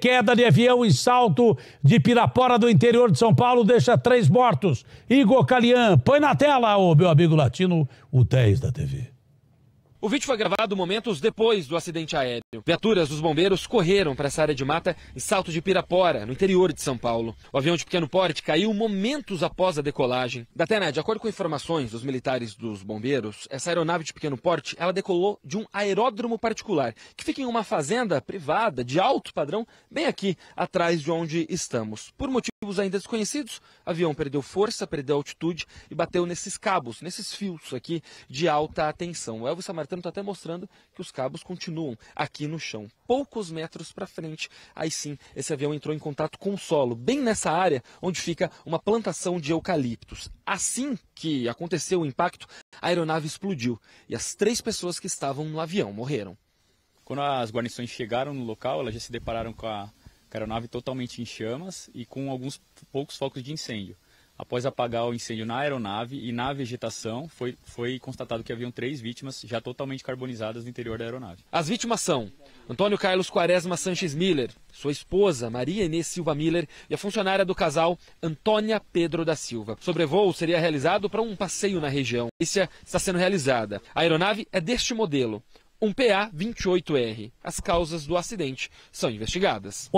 Queda de avião e salto de Pirapora do interior de São Paulo deixa três mortos. Igor Calian, põe na tela, o meu amigo latino, o 10 da TV. O vídeo foi gravado momentos depois do acidente aéreo. Viaturas dos bombeiros correram para essa área de mata em Salto de Pirapora, no interior de São Paulo. O avião de pequeno porte caiu momentos após a decolagem. da Datena, de acordo com informações dos militares dos bombeiros, essa aeronave de pequeno porte, ela decolou de um aeródromo particular, que fica em uma fazenda privada de alto padrão, bem aqui atrás de onde estamos. Por motivo cabos ainda desconhecidos. O avião perdeu força, perdeu altitude e bateu nesses cabos, nesses fios aqui de alta tensão. O Elvis Samaritano está até mostrando que os cabos continuam aqui no chão. Poucos metros para frente, aí sim, esse avião entrou em contato com o solo, bem nessa área onde fica uma plantação de eucaliptos. Assim que aconteceu o impacto, a aeronave explodiu e as três pessoas que estavam no avião morreram. Quando as guarnições chegaram no local, elas já se depararam com a a aeronave totalmente em chamas e com alguns poucos focos de incêndio. Após apagar o incêndio na aeronave e na vegetação, foi, foi constatado que haviam três vítimas já totalmente carbonizadas no interior da aeronave. As vítimas são Antônio Carlos Quaresma Sanches Miller, sua esposa Maria Inês Silva Miller e a funcionária do casal Antônia Pedro da Silva. O sobrevoo seria realizado para um passeio na região. A está sendo realizada. A aeronave é deste modelo, um PA-28R. As causas do acidente são investigadas.